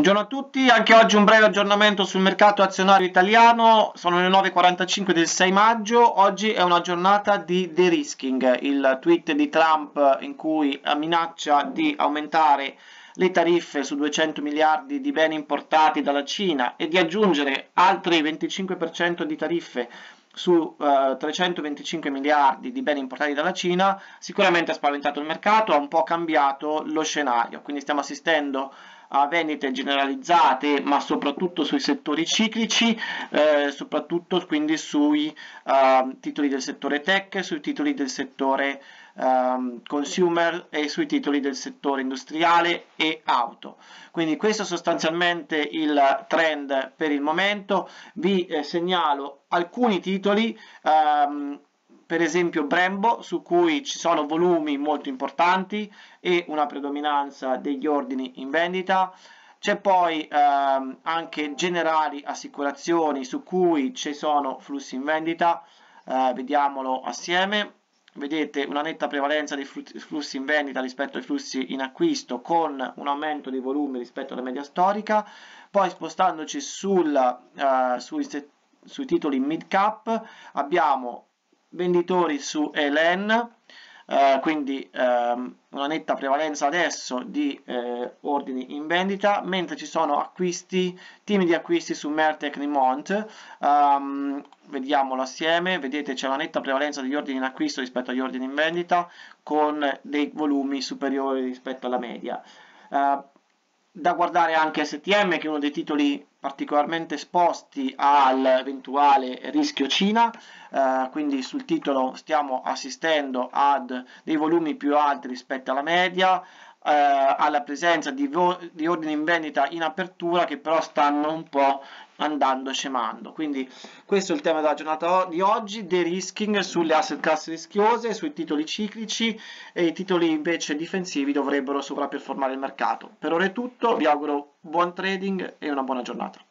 Buongiorno a tutti, anche oggi un breve aggiornamento sul mercato azionario italiano, sono le 9.45 del 6 maggio, oggi è una giornata di de-risking, il tweet di Trump in cui minaccia di aumentare le tariffe su 200 miliardi di beni importati dalla Cina e di aggiungere altri 25% di tariffe su eh, 325 miliardi di beni importati dalla Cina, sicuramente ha spaventato il mercato, ha un po' cambiato lo scenario, quindi stiamo assistendo a vendite generalizzate ma soprattutto sui settori ciclici eh, soprattutto quindi sui eh, titoli del settore tech sui titoli del settore um, consumer e sui titoli del settore industriale e auto. Quindi questo è sostanzialmente il trend per il momento. Vi eh, segnalo alcuni titoli um, per esempio Brembo su cui ci sono volumi molto importanti e una predominanza degli ordini in vendita c'è poi ehm, anche generali assicurazioni su cui ci sono flussi in vendita eh, vediamolo assieme vedete una netta prevalenza dei flussi in vendita rispetto ai flussi in acquisto con un aumento dei volumi rispetto alla media storica, poi spostandoci sul, uh, sui, sui, titoli mid cap abbiamo venditori su ELEN, eh, quindi ehm, una netta prevalenza adesso di eh, ordini in vendita, mentre ci sono acquisti, timidi acquisti su Mertec Nimont, ehm, vediamolo assieme, vedete c'è una netta prevalenza degli ordini in acquisto rispetto agli ordini in vendita, con dei volumi superiori rispetto alla media. Eh, da guardare anche STM che è uno dei titoli particolarmente esposti all'eventuale rischio Cina, eh, quindi sul titolo stiamo assistendo ad dei volumi più alti rispetto alla media, eh, alla presenza di, di ordini in vendita in apertura che però stanno un po' andando scemando. Quindi questo è il tema della giornata di oggi, de-risking sulle asset class rischiose, sui titoli ciclici e i titoli invece difensivi dovrebbero sovraperformare il mercato. Per ora è tutto, vi auguro buon trading e una buona giornata.